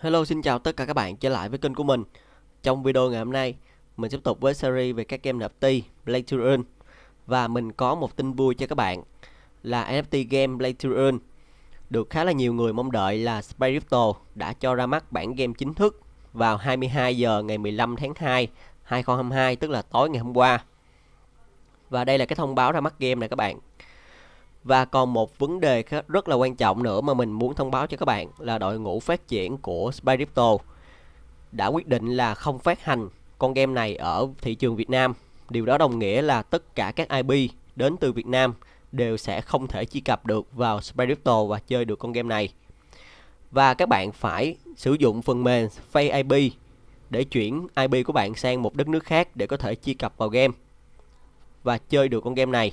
Hello xin chào tất cả các bạn trở lại với kênh của mình Trong video ngày hôm nay Mình tiếp tục với series về các game NFT Play to Earn Và mình có một tin vui cho các bạn Là NFT game Play to Earn Được khá là nhiều người mong đợi là Spycrypto đã cho ra mắt bản game chính thức Vào 22 giờ ngày 15 tháng 2 2022 tức là tối ngày hôm qua Và đây là cái thông báo ra mắt game này các bạn và còn một vấn đề rất là quan trọng nữa mà mình muốn thông báo cho các bạn là đội ngũ phát triển của Spycrypto đã quyết định là không phát hành con game này ở thị trường Việt Nam. Điều đó đồng nghĩa là tất cả các IP đến từ Việt Nam đều sẽ không thể truy cập được vào Spycrypto và chơi được con game này. Và các bạn phải sử dụng phần mềm Fake IP để chuyển IP của bạn sang một đất nước khác để có thể truy cập vào game và chơi được con game này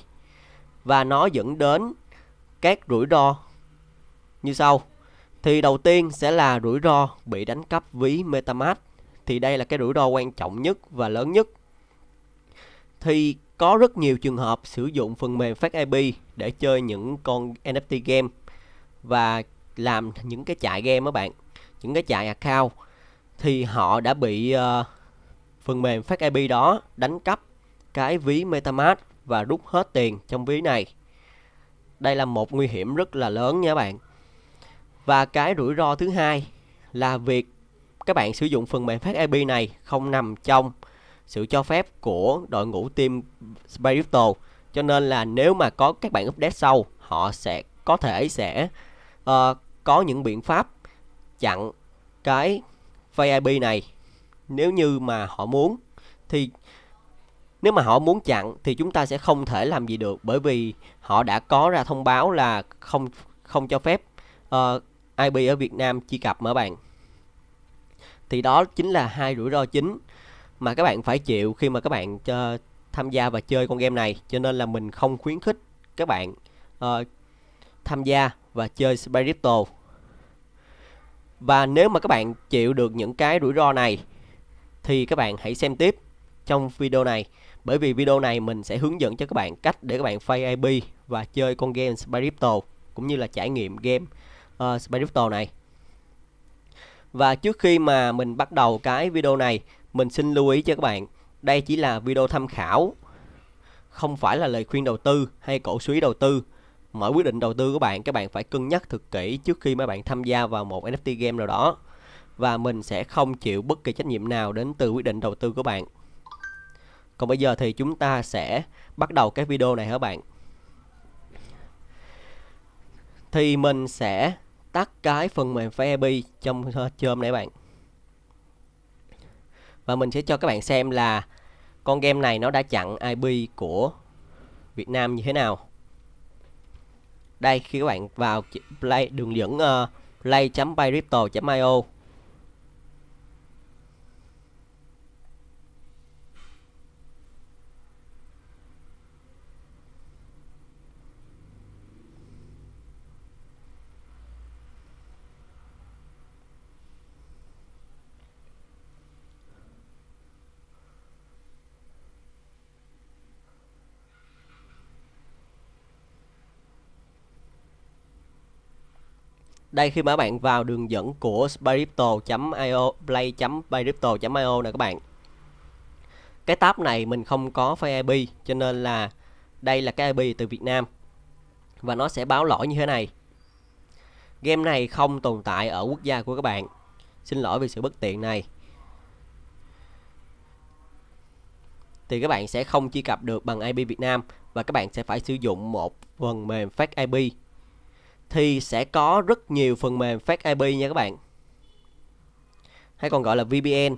và nó dẫn đến các rủi ro như sau. Thì đầu tiên sẽ là rủi ro bị đánh cắp ví MetaMask. Thì đây là cái rủi ro quan trọng nhất và lớn nhất. Thì có rất nhiều trường hợp sử dụng phần mềm Fake IP để chơi những con NFT game và làm những cái chạy game các bạn, những cái chạy account thì họ đã bị uh, phần mềm Fake IP đó đánh cắp cái ví MetaMask và rút hết tiền trong ví này. Đây là một nguy hiểm rất là lớn nha bạn. Và cái rủi ro thứ hai là việc các bạn sử dụng phần mềm phát IP này không nằm trong sự cho phép của đội ngũ team Spirito. Cho nên là nếu mà có các bạn update sau, họ sẽ có thể sẽ uh, có những biện pháp chặn cái file IP này nếu như mà họ muốn thì nếu mà họ muốn chặn thì chúng ta sẽ không thể làm gì được bởi vì họ đã có ra thông báo là không không cho phép uh, ờ, IP ở Việt Nam truy cập mà bạn. Thì đó chính là hai rủi ro chính mà các bạn phải chịu khi mà các bạn uh, tham gia và chơi con game này, cho nên là mình không khuyến khích các bạn uh, tham gia và chơi Spirito. Và nếu mà các bạn chịu được những cái rủi ro này thì các bạn hãy xem tiếp trong video này. Bởi vì video này mình sẽ hướng dẫn cho các bạn cách để các bạn fake IP và chơi con game Spycrypto cũng như là trải nghiệm game uh, ờ, Spycrypto này. Và trước khi mà mình bắt đầu cái video này, mình xin lưu ý cho các bạn, đây chỉ là video tham khảo, không phải là lời khuyên đầu tư hay cổ suý đầu tư. Mỗi quyết định đầu tư của bạn, các bạn phải cân nhắc thực kỹ trước khi mấy bạn tham gia vào một NFT game nào đó. Và mình sẽ không chịu bất kỳ trách nhiệm nào đến từ quyết định đầu tư của bạn. Còn bây giờ thì chúng ta sẽ bắt đầu cái video này các bạn. Thì mình sẽ tắt cái phần mềm Firebee trong ờ, chôm này các bạn. Và mình sẽ cho các bạn xem là con game này nó đã chặn IP của Việt Nam như thế nào. Đây khi các bạn vào play đường dẫn uh, ờ, play.pyripto.io đây khi mà bạn vào đường dẫn của spyripto.io play.spyripto.io nè các bạn cái tab này mình không có file IP cho nên là đây là cái IP từ Việt Nam và nó sẽ báo lỗi như thế này game này không tồn tại ở quốc gia của các bạn xin lỗi vì sự bất tiện này thì các bạn sẽ không truy cập được bằng IP Việt Nam và các bạn sẽ phải sử dụng một phần mềm fake IP thì sẽ có rất nhiều phần mềm fake IP nha các bạn hay còn gọi là VPN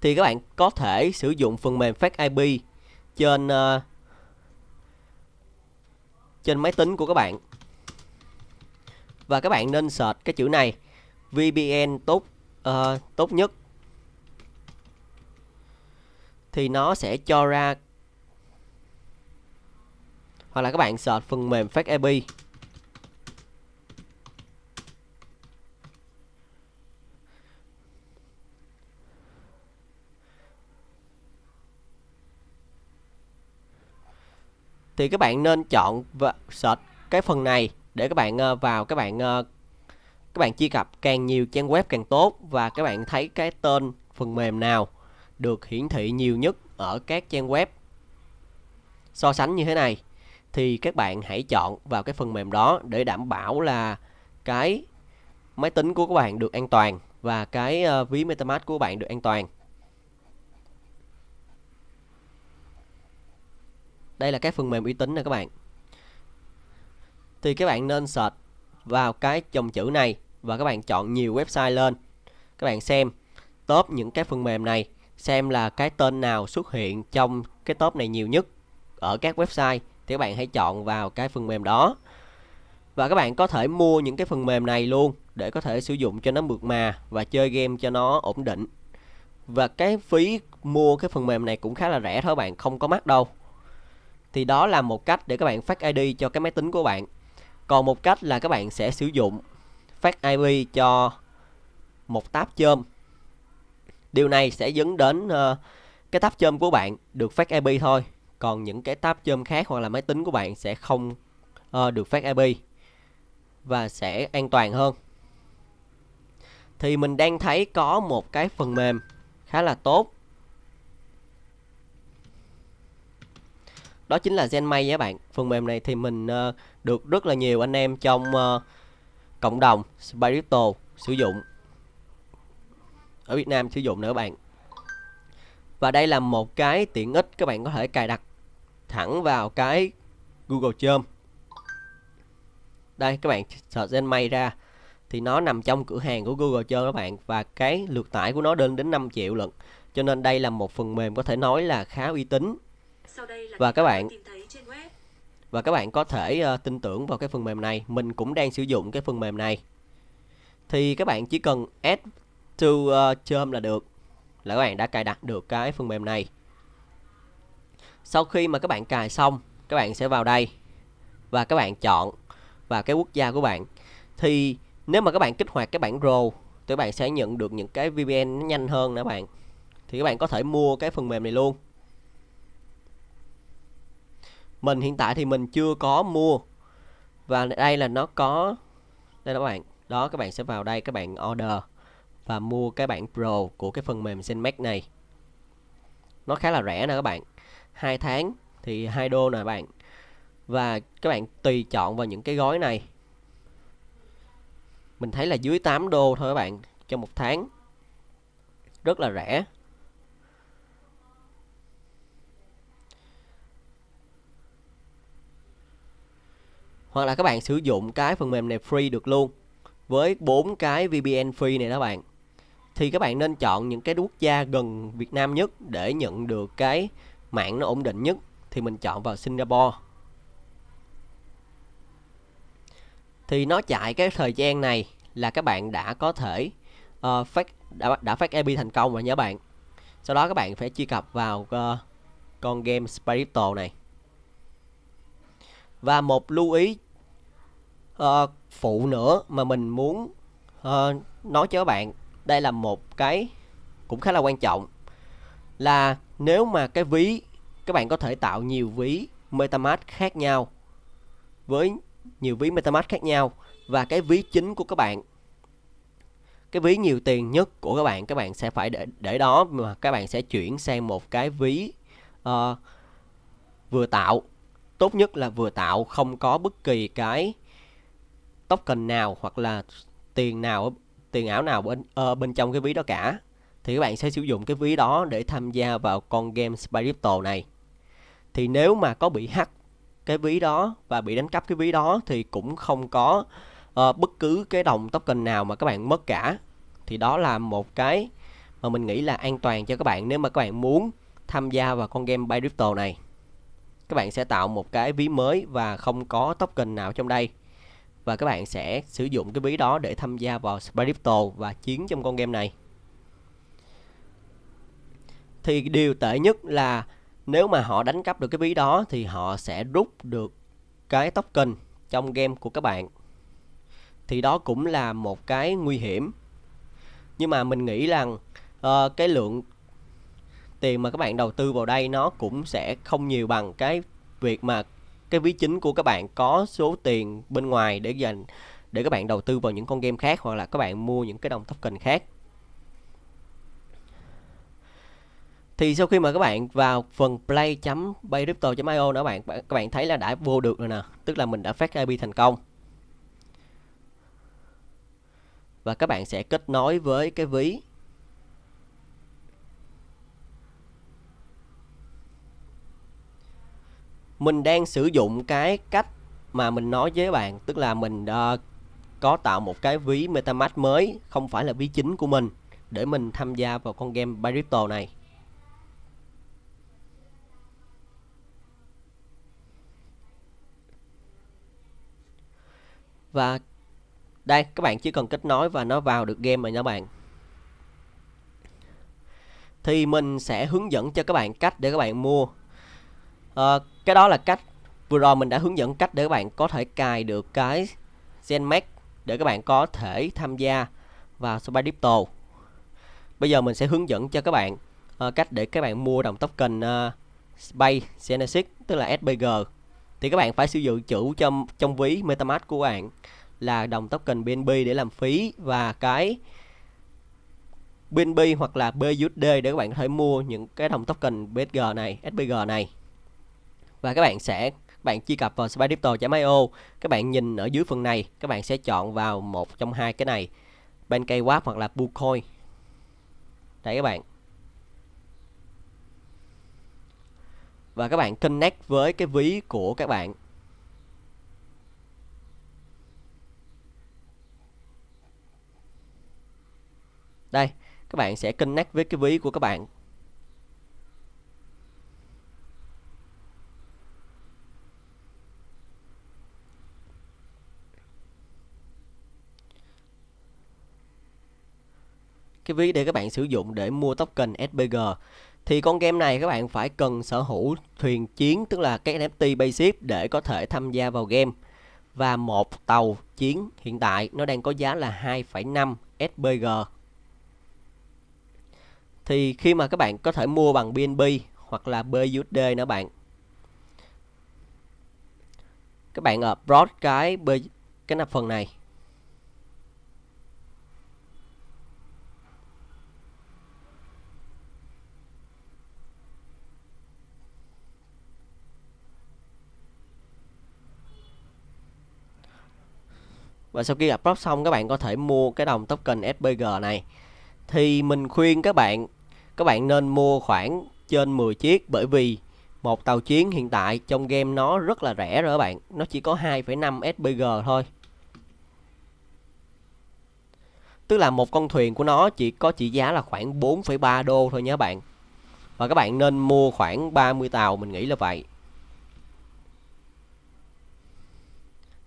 thì các bạn có thể sử dụng phần mềm fake IP trên uh, trên máy tính của các bạn và các bạn nên search cái chữ này VPN tốt uh, tốt nhất thì nó sẽ cho ra hoặc là các bạn search phần mềm Fake API thì các bạn nên chọn và search cái phần này để các bạn ờ, vào các bạn ờ, các bạn truy cập càng nhiều trang web càng tốt và các bạn thấy cái tên phần mềm nào được hiển thị nhiều nhất ở các trang web so sánh như thế này thì các bạn hãy chọn vào cái phần mềm đó để đảm bảo là cái máy tính của các bạn được an toàn và cái ờ, ví MetaMask của các bạn được an toàn. Đây là cái phần mềm uy tín nè các bạn. Thì các bạn nên search vào cái dòng chữ này và các bạn chọn nhiều website lên. Các bạn xem top những cái phần mềm này xem là cái tên nào xuất hiện trong cái top này nhiều nhất ở các website thì các bạn hãy chọn vào cái phần mềm đó và các bạn có thể mua những cái phần mềm này luôn để có thể sử dụng cho nó mượt mà và chơi game cho nó ổn định và cái phí mua cái phần mềm này cũng khá là rẻ thôi bạn không có mắc đâu thì đó là một cách để các bạn phát ID cho cái máy tính của bạn còn một cách là các bạn sẽ sử dụng phát IP cho một tab chôm điều này sẽ dẫn đến uh, cái tab chôm của bạn được phát IP thôi còn những cái tab chôm khác hoặc là máy tính của bạn sẽ không uh, được phát IP và sẽ an toàn hơn thì mình đang thấy có một cái phần mềm khá là tốt đó chính là GenMay nhé bạn phần mềm này thì mình uh, được rất là nhiều anh em trong uh, cộng đồng Spirito sử dụng ở Việt Nam sử dụng nữa bạn và đây là một cái tiện ích các bạn có thể cài đặt thẳng vào cái Google Chrome đây các bạn search Zenmay ra thì nó nằm trong cửa hàng của Google Chrome các bạn và cái lượt tải của nó lên đến 5 triệu lượt cho nên đây là một phần mềm có thể nói là khá uy tín và các bạn và các bạn có thể uh, tin tưởng vào cái phần mềm này mình cũng đang sử dụng cái phần mềm này thì các bạn chỉ cần add to uh, Chrome là được là các bạn đã cài đặt được cái phần mềm này sau khi mà các bạn cài xong các bạn sẽ vào đây và các bạn chọn vào cái quốc gia của bạn thì nếu mà các bạn kích hoạt cái bản rồ thì các bạn sẽ nhận được những cái VPN nhanh hơn nữa bạn thì các bạn có thể mua cái phần mềm này luôn mình hiện tại thì mình chưa có mua và đây là nó có đây đó các bạn đó các bạn sẽ vào đây các bạn order và mua cái bản pro của cái phần mềm Zenmax này nó khá là rẻ nè các bạn 2 tháng thì hai đô nè bạn và các bạn tùy chọn vào những cái gói này mình thấy là dưới 8 đô thôi các bạn cho một tháng rất là rẻ hoặc là các bạn sử dụng cái phần mềm này free được luôn với bốn cái VPN free này đó bạn thì các bạn nên chọn những cái quốc gia gần Việt Nam nhất để nhận được cái mạng nó ổn định nhất thì mình chọn vào Singapore thì nó chạy cái thời gian này là các bạn đã có thể uh, phát đã, đã phát IP thành công rồi nhớ bạn sau đó các bạn phải truy cập vào uh, con game Spirito này và một lưu ý uh, phụ nữa mà mình muốn uh, nói cho các bạn đây là một cái cũng khá là quan trọng là nếu mà cái ví các bạn có thể tạo nhiều ví MetaMask khác nhau với nhiều ví MetaMask khác nhau và cái ví chính của các bạn cái ví nhiều tiền nhất của các bạn các bạn sẽ phải để để đó mà các bạn sẽ chuyển sang một cái ví uh, vừa tạo tốt nhất là vừa tạo không có bất kỳ cái token nào hoặc là tiền nào tiền ảo nào bên uh, bên trong cái ví đó cả thì các bạn sẽ sử dụng cái ví đó để tham gia vào con game Spycrypto này. Thì nếu mà có bị hack cái ví đó và bị đánh cắp cái ví đó thì cũng không có uh, bất cứ cái đồng token nào mà các bạn mất cả. Thì đó là một cái mà mình nghĩ là an toàn cho các bạn nếu mà các bạn muốn tham gia vào con game Bycrypto này. Các bạn sẽ tạo một cái ví mới và không có token nào trong đây. Và các bạn sẽ sử dụng cái ví đó để tham gia vào Spycrypto và chiến trong con game này thì điều tệ nhất là nếu mà họ đánh cắp được cái ví đó thì họ sẽ rút được cái token trong game của các bạn thì đó cũng là một cái nguy hiểm nhưng mà mình nghĩ rằng uh, cái lượng tiền mà các bạn đầu tư vào đây nó cũng sẽ không nhiều bằng cái việc mà cái ví chính của các bạn có số tiền bên ngoài để dành để các bạn đầu tư vào những con game khác hoặc là các bạn mua những cái đồng token khác thì sau khi mà các bạn vào phần play.baycrypto.io chấm nữa bạn các bạn thấy là đã vô được rồi nè tức là mình đã phát IP thành công và các bạn sẽ kết nối với cái ví mình đang sử dụng cái cách mà mình nói với bạn tức là mình uh, có tạo một cái ví MetaMask mới không phải là ví chính của mình để mình tham gia vào con game Barrypto này và đây các bạn chỉ cần kết nối và nó vào được game rồi nha bạn thì mình sẽ hướng dẫn cho các bạn cách để các bạn mua à, cái đó là cách vừa rồi mình đã hướng dẫn cách để các bạn có thể cài được cái Genmax để các bạn có thể tham gia vào Spy Crypto bây giờ mình sẽ hướng dẫn cho các bạn à, cách để các bạn mua đồng token uh, Spy Genesis tức là SPG thì các bạn phải sử dụng chữ trong trong ví MetaMask của bạn là đồng token BNB để làm phí và cái BNB hoặc là BUSD để các bạn có thể mua những cái đồng token BSG này, SBG này. Và các bạn sẽ các bạn truy cập vào spydipto.io, các bạn nhìn ở dưới phần này, các bạn sẽ chọn vào một trong hai cái này, Pancake Swap hoặc là Bucoin. đây các bạn, và các bạn connect với cái ví của các bạn đây các bạn sẽ connect với cái ví của các bạn cái ví để các bạn sử dụng để mua token SPG thì con game này các bạn phải cần sở hữu thuyền chiến tức là cái NFT basic để có thể tham gia vào game và một tàu chiến hiện tại nó đang có giá là 2,5 SPG thì khi mà các bạn có thể mua bằng BNB hoặc là BUSD nữa bạn các bạn ở ờ, broad cái cái phần này và sau khi gặp prop xong các bạn có thể mua cái đồng token SPG này thì mình khuyên các bạn các bạn nên mua khoảng trên 10 chiếc bởi vì một tàu chiến hiện tại trong game nó rất là rẻ rồi các bạn nó chỉ có 2,5 SPG thôi tức là một con thuyền của nó chỉ có trị giá là khoảng 4,3 đô thôi nhé bạn và các bạn nên mua khoảng 30 tàu mình nghĩ là vậy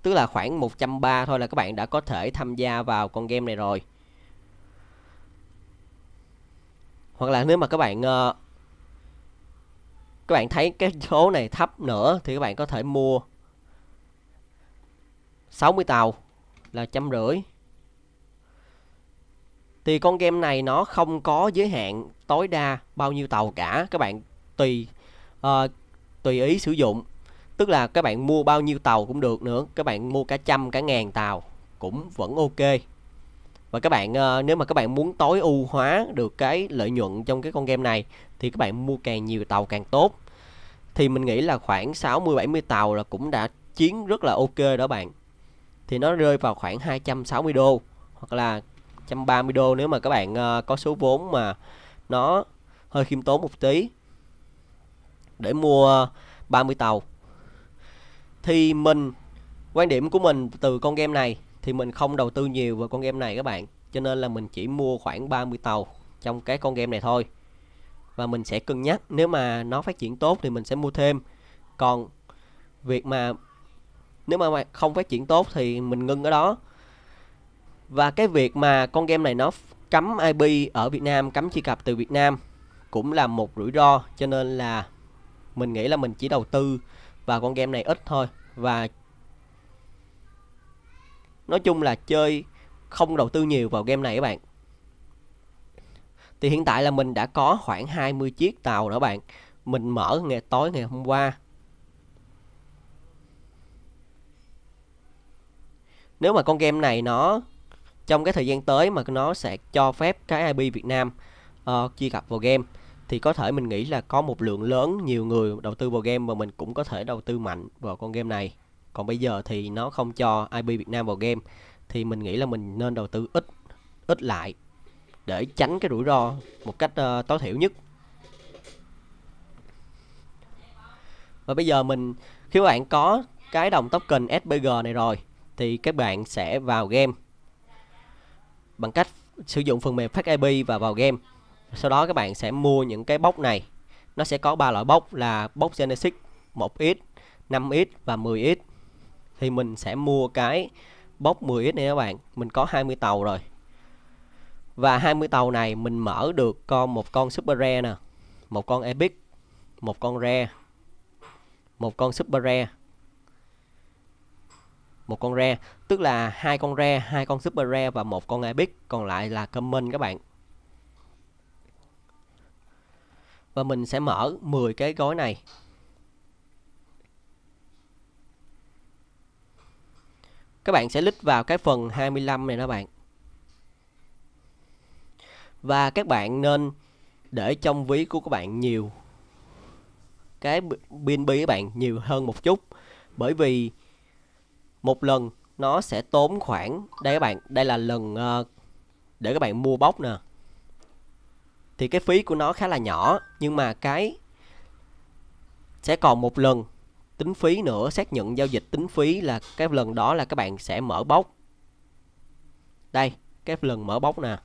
tức là khoảng 130 thôi là các bạn đã có thể tham gia vào con game này rồi hoặc là nếu mà các bạn uh, các bạn thấy cái số này thấp nữa thì các bạn có thể mua 60 tàu là trăm rưỡi thì con game này nó không có giới hạn tối đa bao nhiêu tàu cả các bạn tùy uh, tùy ý sử dụng tức là các bạn mua bao nhiêu tàu cũng được nữa các bạn mua cả trăm cả ngàn tàu cũng vẫn ok và các bạn ờ, nếu mà các bạn muốn tối ưu hóa được cái lợi nhuận trong cái con game này thì các bạn mua càng nhiều tàu càng tốt thì mình nghĩ là khoảng 60 70 tàu là cũng đã chiến rất là ok đó bạn thì nó rơi vào khoảng 260 đô hoặc là 130 đô nếu mà các bạn ờ, có số vốn mà nó hơi khiêm tốn một tí để mua 30 tàu thì mình quan điểm của mình từ con game này thì mình không đầu tư nhiều vào con game này các bạn cho nên là mình chỉ mua khoảng 30 tàu trong cái con game này thôi và mình sẽ cân nhắc nếu mà nó phát triển tốt thì mình sẽ mua thêm còn việc mà nếu mà không phát triển tốt thì mình ngưng ở đó và cái việc mà con game này nó cấm IP ở Việt Nam cấm truy cập từ Việt Nam cũng là một rủi ro cho nên là mình nghĩ là mình chỉ đầu tư và con game này ít thôi và nói chung là chơi không đầu tư nhiều vào game này các bạn thì hiện tại là mình đã có khoảng 20 chiếc tàu đó bạn mình mở ngày tối ngày hôm qua nếu mà con game này nó trong cái thời gian tới mà nó sẽ cho phép cái IP Việt Nam uh, truy cập vào game thì có thể mình nghĩ là có một lượng lớn nhiều người đầu tư vào game và mình cũng có thể đầu tư mạnh vào con game này còn bây giờ thì nó không cho IP Việt Nam vào game thì mình nghĩ là mình nên đầu tư ít ít lại để tránh cái rủi ro một cách uh, tối thiểu nhất và bây giờ mình khi các bạn có cái đồng token SPG này rồi thì các bạn sẽ vào game bằng cách sử dụng phần mềm phát IP và vào game sau đó các bạn sẽ mua những cái bốc này nó sẽ có ba loại bốc là bốc Genesis 1X 5X và 10X thì mình sẽ mua cái bốc 10X này các bạn mình có 20 tàu rồi và 20 tàu này mình mở được con một con super rare nè một con epic một con rare một con super rare một con rare tức là hai con rare hai con super rare và một con epic còn lại là common các bạn và mình sẽ mở 10 cái gói này các bạn sẽ lít vào cái phần 25 này đó bạn và các bạn nên để trong ví của các bạn nhiều cái pin bi các bạn nhiều hơn một chút bởi vì một lần nó sẽ tốn khoảng đây các bạn đây là lần uh, để các bạn mua bóc nè thì cái phí của nó khá là nhỏ nhưng mà cái sẽ còn một lần tính phí nữa xác nhận giao dịch tính phí là cái lần đó là các bạn sẽ mở bốc đây cái lần mở bốc nè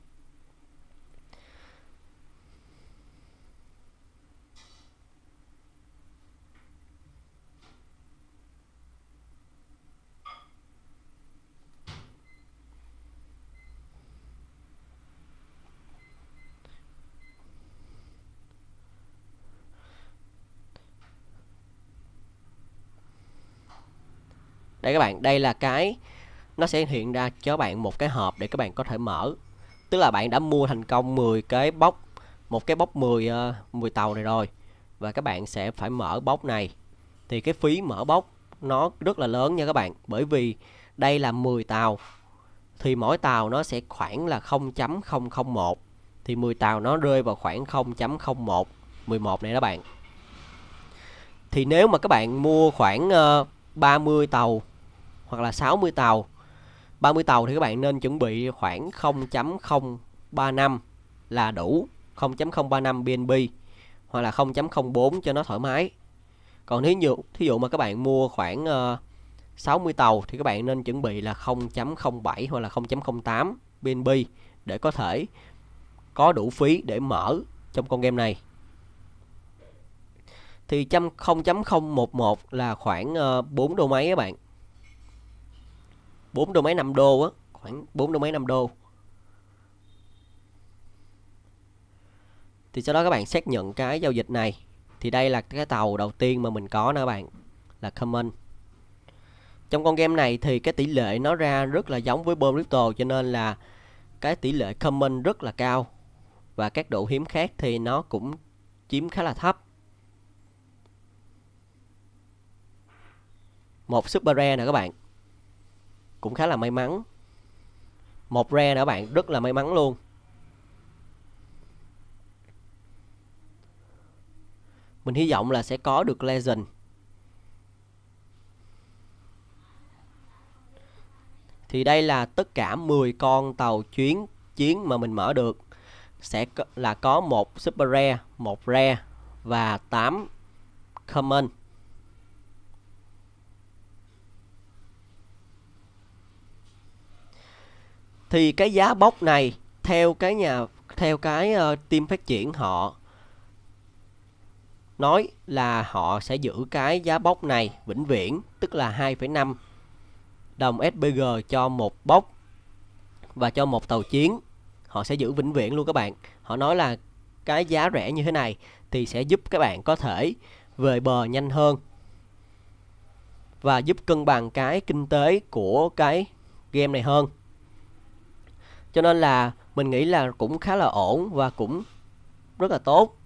đây các bạn đây là cái nó sẽ hiện ra cho bạn một cái hộp để các bạn có thể mở tức là bạn đã mua thành công 10 cái bóc một cái bóc 10 uh, 10 tàu này rồi và các bạn sẽ phải mở bóc này thì cái phí mở bóc nó rất là lớn nha các bạn bởi vì đây là 10 tàu thì mỗi tàu nó sẽ khoảng là 0.001 thì 10 tàu nó rơi vào khoảng 0.01 11 này đó bạn thì nếu mà các bạn mua khoảng uh, ờ, 30 tàu hoặc là 60 tàu 30 tàu thì các bạn nên chuẩn bị khoảng 0.035 là đủ 0.035 BNB hoặc là 0.04 cho nó thoải mái còn nếu như thí dụ mà các bạn mua khoảng ờ, uh, 60 tàu thì các bạn nên chuẩn bị là 0.07 hoặc là 0.08 BNB để có thể có đủ phí để mở trong con game này thì 0.011 là khoảng 4 ờ, đô máy các bạn bốn đô mấy năm đô á khoảng bốn đô mấy năm đô thì sau đó các bạn xác nhận cái giao dịch này thì đây là cái tàu đầu tiên mà mình có nè các bạn là common trong con game này thì cái tỷ lệ nó ra rất là giống với bom crypto cho nên là cái tỷ lệ common rất là cao và các độ hiếm khác thì nó cũng chiếm khá là thấp một super rare nè các bạn cũng khá là may mắn một re nữa bạn rất là may mắn luôn mình hy vọng là sẽ có được legend thì đây là tất cả 10 con tàu chuyến chiến mà mình mở được sẽ là có một super rare, một rare và 8 common. thì cái giá bốc này theo cái nhà theo cái uh, team phát triển họ nói là họ sẽ giữ cái giá bốc này vĩnh viễn tức là 2,5 đồng SPG cho một bốc và cho một tàu chiến họ sẽ giữ vĩnh viễn luôn các bạn họ nói là cái giá rẻ như thế này thì sẽ giúp các bạn có thể về bờ nhanh hơn và giúp cân bằng cái kinh tế của cái game này hơn cho nên là mình nghĩ là cũng khá là ổn và cũng rất là tốt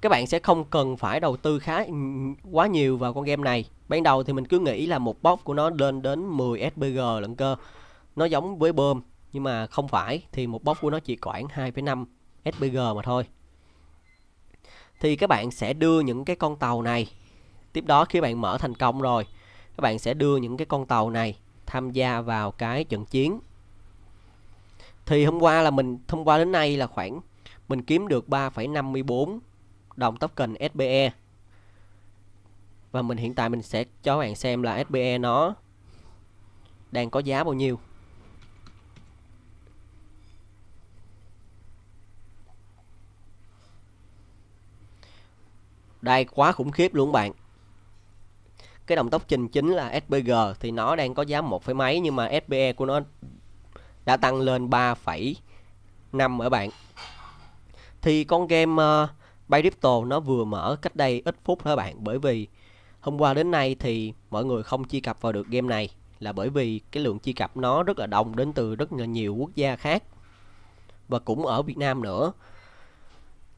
các bạn sẽ không cần phải đầu tư khá quá nhiều vào con game này ban đầu thì mình cứ nghĩ là một box của nó lên đến 10 SPG lận cơ nó giống với bơm nhưng mà không phải thì một box của nó chỉ khoảng 2,5 SPG mà thôi thì các bạn sẽ đưa những cái con tàu này tiếp đó khi bạn mở thành công rồi các bạn sẽ đưa những cái con tàu này tham gia vào cái trận chiến thì hôm qua là mình hôm qua đến nay là khoảng mình kiếm được 3,54 đồng token SBE và mình hiện tại mình sẽ cho bạn xem là SBE nó đang có giá bao nhiêu Đây quá khủng khiếp luôn bạn Cái đồng tốc trình chính là SBG Thì nó đang có giá một phẩy mấy Nhưng mà SBE của nó đã tăng lên 3,5 ở bạn thì con game uh, Bay Crypto nó vừa mở cách đây ít phút thôi bạn bởi vì hôm qua đến nay thì mọi người không chi cập vào được game này là bởi vì cái lượng chi cập nó rất là đông đến từ rất là nhiều quốc gia khác và cũng ở Việt Nam nữa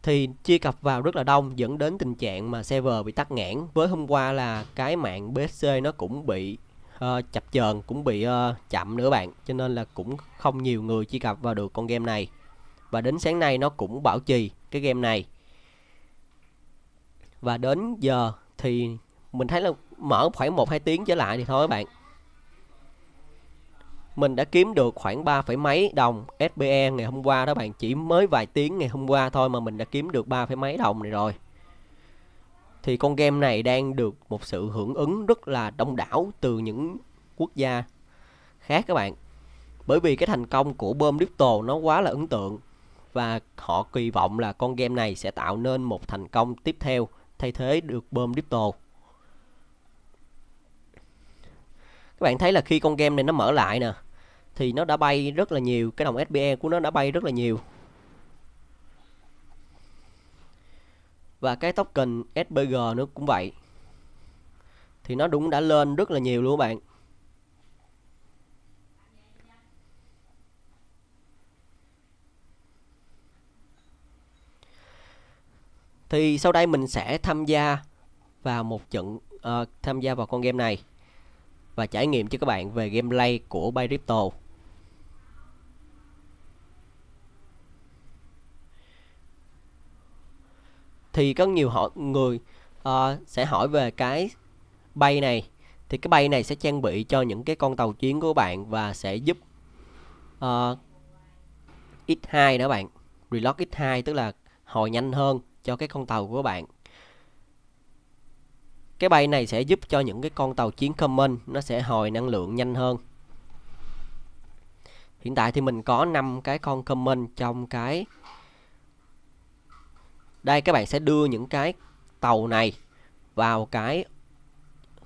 thì chi cập vào rất là đông dẫn đến tình trạng mà server bị tắc nghẽn với hôm qua là cái mạng BSC nó cũng bị Ờ, chập chờn cũng bị uh, chậm nữa bạn cho nên là cũng không nhiều người truy cập vào được con game này và đến sáng nay nó cũng bảo trì cái game này và đến giờ thì mình thấy là mở khoảng 1 2 tiếng trở lại thì thôi bạn. Mình đã kiếm được khoảng 3, mấy đồng SBE ngày hôm qua đó bạn, chỉ mới vài tiếng ngày hôm qua thôi mà mình đã kiếm được 3, mấy đồng này rồi thì con game này đang được một sự hưởng ứng rất là đông đảo từ những quốc gia khác các bạn bởi vì cái thành công của bơm crypto nó quá là ấn tượng và họ kỳ vọng là con game này sẽ tạo nên một thành công tiếp theo thay thế được bơm crypto các bạn thấy là khi con game này nó mở lại nè thì nó đã bay rất là nhiều cái đồng SBE của nó đã bay rất là nhiều và cái token sbg nữa cũng vậy thì nó đúng đã lên rất là nhiều luôn các bạn thì sau đây mình sẽ tham gia vào một trận uh, tham gia vào con game này và trải nghiệm cho các bạn về gameplay của Bayripto. thì có nhiều họ người uh, sẽ hỏi về cái bay này thì cái bay này sẽ trang bị cho những cái con tàu chiến của bạn và sẽ giúp uh, ờ, x2 đó bạn reload x2 tức là hồi nhanh hơn cho cái con tàu của bạn cái bay này sẽ giúp cho những cái con tàu chiến common nó sẽ hồi năng lượng nhanh hơn hiện tại thì mình có 5 cái con common trong cái đây các bạn sẽ đưa những cái tàu này vào cái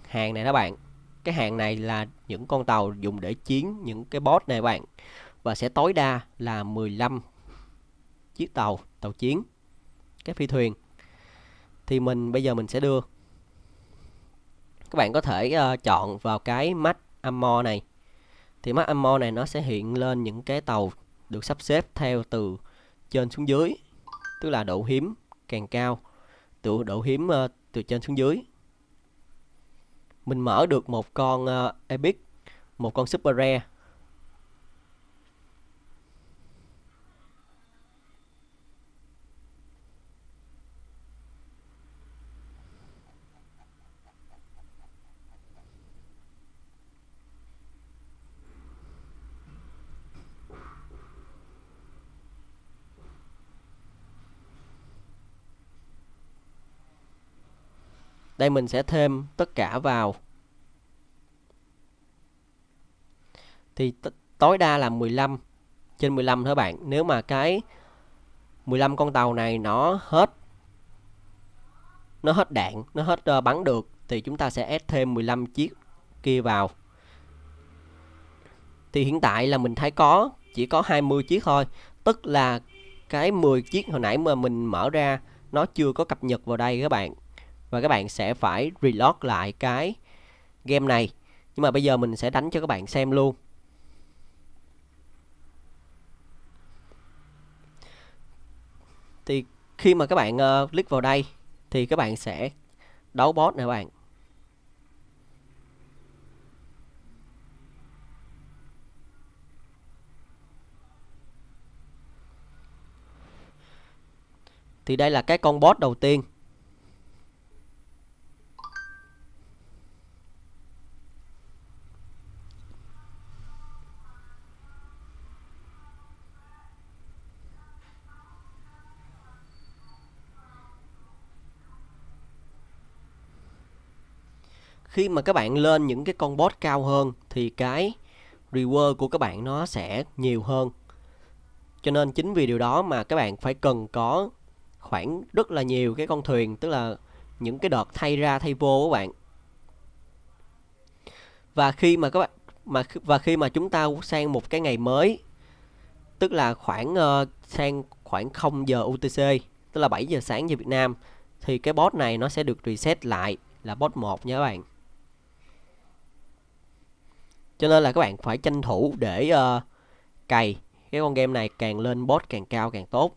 hàng này các bạn cái hàng này là những con tàu dùng để chiến những cái bot này bạn và sẽ tối đa là 15 chiếc tàu tàu chiến cái phi thuyền thì mình bây giờ mình sẽ đưa các bạn có thể uh, chọn vào cái mắt ammo này thì mắt ammo này nó sẽ hiện lên những cái tàu được sắp xếp theo từ trên xuống dưới tức là độ hiếm càng cao từ độ hiếm ờ, từ trên xuống dưới mình mở được một con uh, epic một con super rare đây mình sẽ thêm tất cả vào thì tối đa là 15 trên 15 thôi bạn nếu mà cái 15 con tàu này nó hết nó hết đạn nó hết uh, bắn được thì chúng ta sẽ ép thêm 15 chiếc kia vào thì hiện tại là mình thấy có chỉ có 20 chiếc thôi tức là cái 10 chiếc hồi nãy mà mình mở ra nó chưa có cập nhật vào đây các bạn và các bạn sẽ phải reload lại cái game này nhưng mà bây giờ mình sẽ đánh cho các bạn xem luôn thì khi mà các bạn uh, click vào đây thì các bạn sẽ đấu boss nè các bạn thì đây là cái con boss đầu tiên khi mà các bạn lên những cái con bot cao hơn thì cái reward của các bạn nó sẽ nhiều hơn cho nên chính vì điều đó mà các bạn phải cần có khoảng rất là nhiều cái con thuyền tức là những cái đợt thay ra thay vô các bạn và khi mà các bạn mà và khi mà chúng ta sang một cái ngày mới tức là khoảng uh, sang khoảng 0 giờ UTC tức là 7 giờ sáng giờ Việt Nam thì cái bot này nó sẽ được reset lại là bot 1 nha các bạn cho nên là các bạn phải tranh thủ để uh, cày cái con game này càng lên boss càng cao càng tốt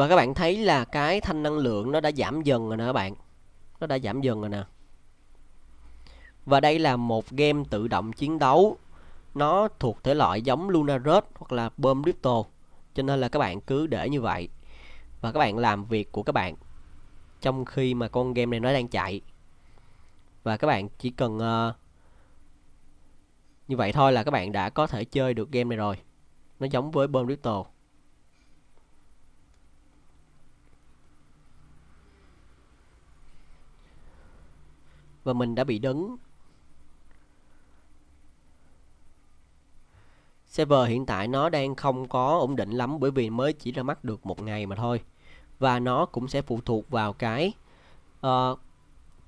và các bạn thấy là cái thanh năng lượng nó đã giảm dần rồi nè các bạn nó đã giảm dần rồi nè và đây là một game tự động chiến đấu nó thuộc thể loại giống Lunaret hoặc là Bomb Crypto cho nên là các bạn cứ để như vậy và các bạn làm việc của các bạn trong khi mà con game này nó đang chạy và các bạn chỉ cần uh, như vậy thôi là các bạn đã có thể chơi được game này rồi nó giống với Bomb Crypto và mình đã bị đứng Server hiện tại nó đang không có ổn định lắm bởi vì mới chỉ ra mắt được một ngày mà thôi. Và nó cũng sẽ phụ thuộc vào cái uh, ờ,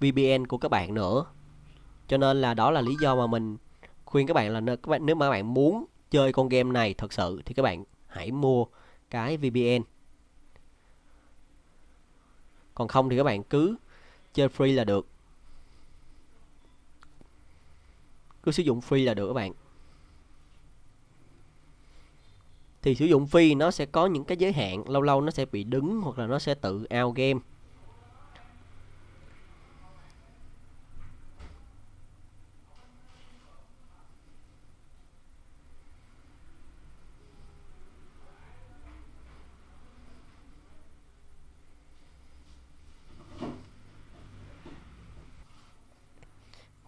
VPN của các bạn nữa. Cho nên là đó là lý do mà mình khuyên các bạn là các bạn nếu mà bạn muốn chơi con game này thật sự thì các bạn hãy mua cái VPN. Còn không thì các bạn cứ chơi free là được. cứ sử dụng free là được các bạn thì sử dụng free nó sẽ có những cái giới hạn lâu lâu nó sẽ bị đứng hoặc là nó sẽ tự out game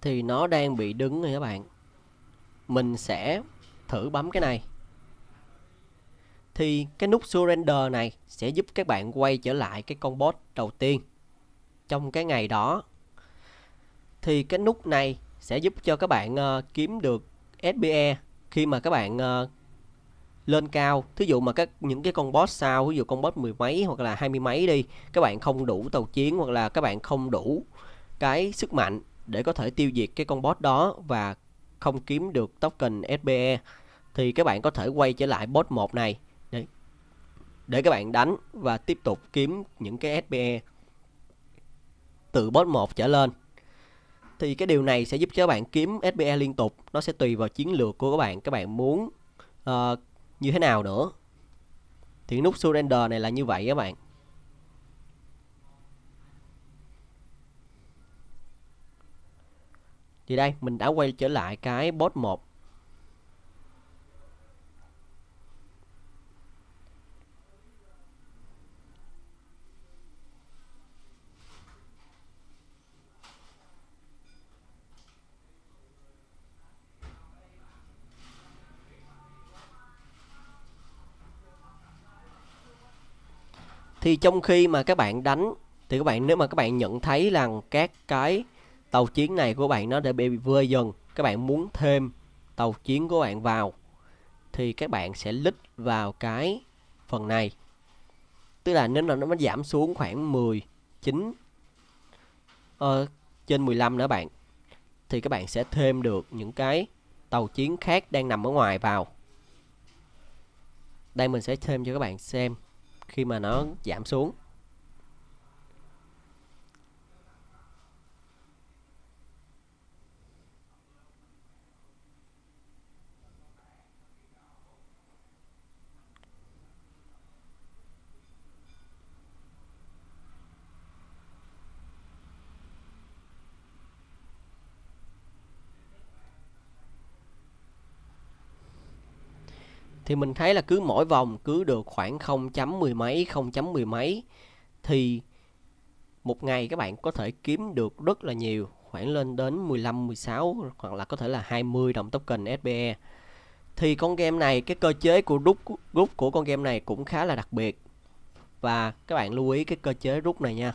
thì nó đang bị đứng rồi các bạn mình sẽ thử bấm cái này thì cái nút surrender này sẽ giúp các bạn quay trở lại cái con bot đầu tiên trong cái ngày đó thì cái nút này sẽ giúp cho các bạn uh, kiếm được SBE khi mà các bạn uh, lên cao thí dụ mà các những cái con boss sau ví dụ con boss mười mấy hoặc là hai mươi mấy đi các bạn không đủ tàu chiến hoặc là các bạn không đủ cái sức mạnh để có thể tiêu diệt cái con bot đó và không kiếm được token SBE thì các bạn có thể quay trở lại bot 1 này để, để các bạn đánh và tiếp tục kiếm những cái SBE từ bot 1 trở lên thì cái điều này sẽ giúp cho các bạn kiếm SBE liên tục nó sẽ tùy vào chiến lược của các bạn các bạn muốn uh, như thế nào nữa thì nút surrender này là như vậy các bạn thì đây mình đã quay trở lại cái bot 1 thì trong khi mà các bạn đánh thì các bạn nếu mà các bạn nhận thấy rằng các cái tàu chiến này của bạn nó đã bị vơi dần các bạn muốn thêm tàu chiến của bạn vào thì các bạn sẽ lít vào cái phần này tức là nếu là nó giảm xuống khoảng 10 9 ờ, trên 15 nữa bạn thì các bạn sẽ thêm được những cái tàu chiến khác đang nằm ở ngoài vào đây mình sẽ thêm cho các bạn xem khi mà nó giảm xuống thì mình thấy là cứ mỗi vòng cứ được khoảng 0 chấm mười mấy 0 chấm mười mấy thì một ngày các bạn có thể kiếm được rất là nhiều khoảng lên đến 15 16 hoặc là có thể là 20 đồng token SBE thì con game này cái cơ chế của rút rút của con game này cũng khá là đặc biệt và các bạn lưu ý cái cơ chế rút này nha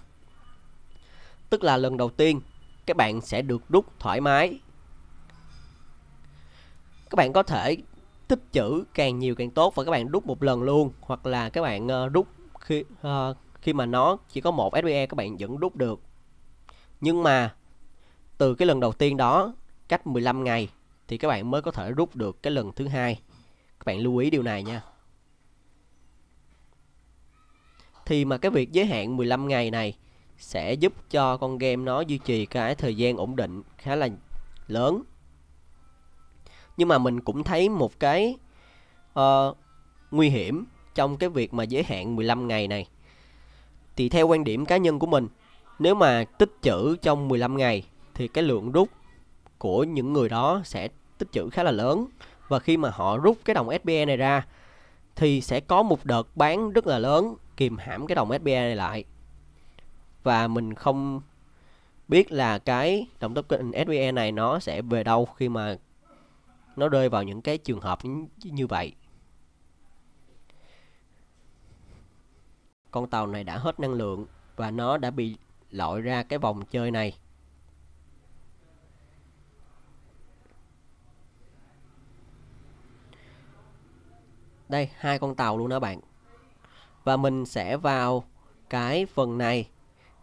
tức là lần đầu tiên các bạn sẽ được rút thoải mái các bạn có thể tích chữ càng nhiều càng tốt và các bạn rút một lần luôn hoặc là các bạn uh, ờ, rút khi uh, khi mà nó chỉ có một SPE các bạn vẫn rút được nhưng mà từ cái lần đầu tiên đó cách 15 ngày thì các bạn mới có thể rút được cái lần thứ hai các bạn lưu ý điều này nha thì mà cái việc giới hạn 15 ngày này sẽ giúp cho con game nó duy trì cái thời gian ổn định khá là lớn nhưng mà mình cũng thấy một cái uh, nguy hiểm trong cái việc mà giới hạn 15 ngày này thì theo quan điểm cá nhân của mình nếu mà tích trữ trong 15 ngày thì cái lượng rút của những người đó sẽ tích trữ khá là lớn và khi mà họ rút cái đồng SBE này ra thì sẽ có một đợt bán rất là lớn kìm hãm cái đồng SBE này lại và mình không biết là cái đồng token SBE này nó sẽ về đâu khi mà nó rơi vào những cái trường hợp như vậy con tàu này đã hết năng lượng và nó đã bị lội ra cái vòng chơi này đây hai con tàu luôn đó bạn và mình sẽ vào cái phần này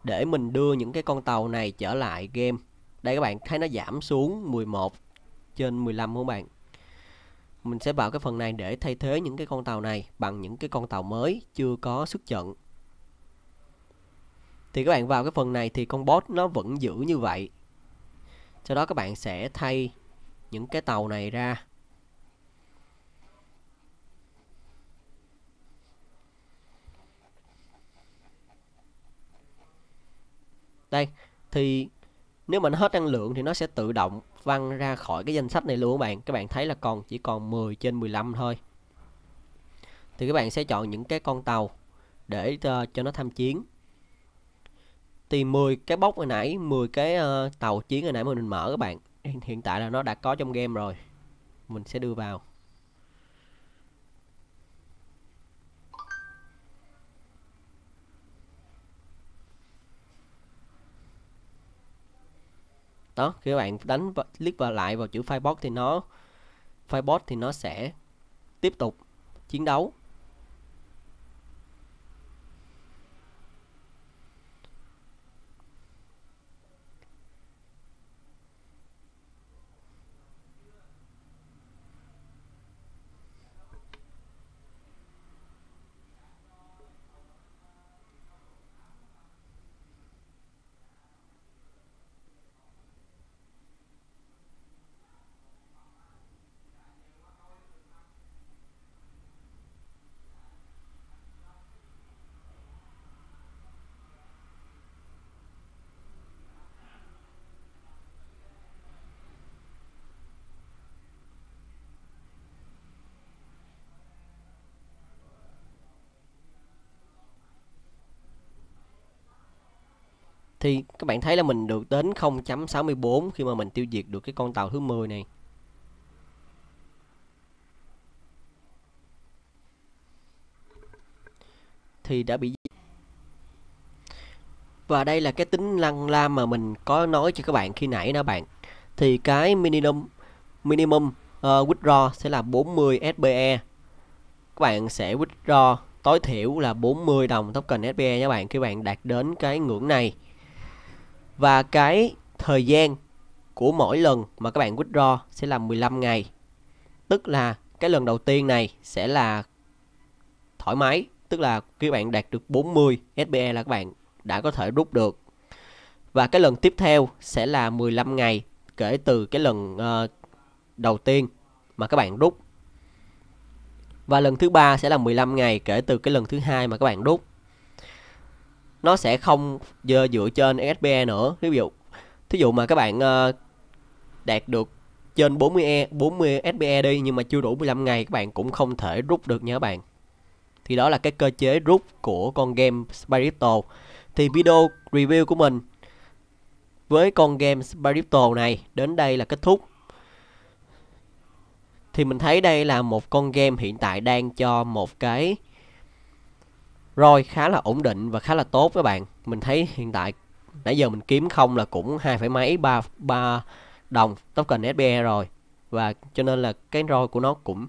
để mình đưa những cái con tàu này trở lại game đây các bạn thấy nó giảm xuống 11 trên 15 của bạn mình sẽ vào cái phần này để thay thế những cái con tàu này bằng những cái con tàu mới chưa có xuất trận thì các bạn vào cái phần này thì con bot nó vẫn giữ như vậy sau đó các bạn sẽ thay những cái tàu này ra đây thì nếu mà nó hết năng lượng thì nó sẽ tự động văng ra khỏi cái danh sách này luôn các bạn các bạn thấy là còn chỉ còn 10 trên 15 thôi thì các bạn sẽ chọn những cái con tàu để uh, cho nó tham chiến thì 10 cái bốc hồi nãy 10 cái uh, tàu chiến hồi nãy mà mình mở các bạn hiện tại là nó đã có trong game rồi mình sẽ đưa vào đó khi các bạn đánh và, click vào lại vào chữ Firebox thì nó Firebox thì nó sẽ tiếp tục chiến đấu thì các bạn thấy là mình được đến 0.64 khi mà mình tiêu diệt được cái con tàu thứ 10 này thì đã bị và đây là cái tính lăng lam mà mình có nói cho các bạn khi nãy đó bạn thì cái minimum minimum uh, withdraw sẽ là 40 SPE các bạn sẽ withdraw tối thiểu là 40 đồng token SPE nha bạn khi bạn đạt đến cái ngưỡng này và cái thời gian của mỗi lần mà các bạn withdraw sẽ là 15 ngày. Tức là cái lần đầu tiên này sẽ là thoải mái, tức là khi bạn đạt được 40 SBE là các bạn đã có thể rút được. Và cái lần tiếp theo sẽ là 15 ngày kể từ cái lần uh, đầu tiên mà các bạn rút. Và lần thứ ba sẽ là 15 ngày kể từ cái lần thứ hai mà các bạn rút nó sẽ không dựa trên ESPE nữa ví dụ thí dụ mà các bạn ờ, đạt được trên 40 e 40 SPE đi nhưng mà chưa đủ 15 ngày các bạn cũng không thể rút được nha các bạn thì đó là cái cơ chế rút của con game Spirito thì video review của mình với con game Spirito này đến đây là kết thúc thì mình thấy đây là một con game hiện tại đang cho một cái rồi khá là ổn định và khá là tốt các bạn. Mình thấy hiện tại nãy giờ mình kiếm không là cũng hai phẩy mấy ba ba đồng token SBE rồi và cho nên là cái ROI của nó cũng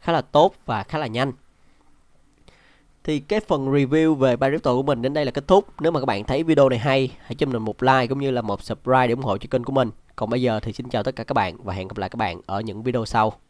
khá là tốt và khá là nhanh. Thì cái phần review về ba Barrypto của mình đến đây là kết thúc. Nếu mà các bạn thấy video này hay, hãy cho mình một like cũng như là một subscribe để ủng hộ cho kênh của mình. Còn bây giờ thì xin chào tất cả các bạn và hẹn gặp lại các bạn ở những video sau.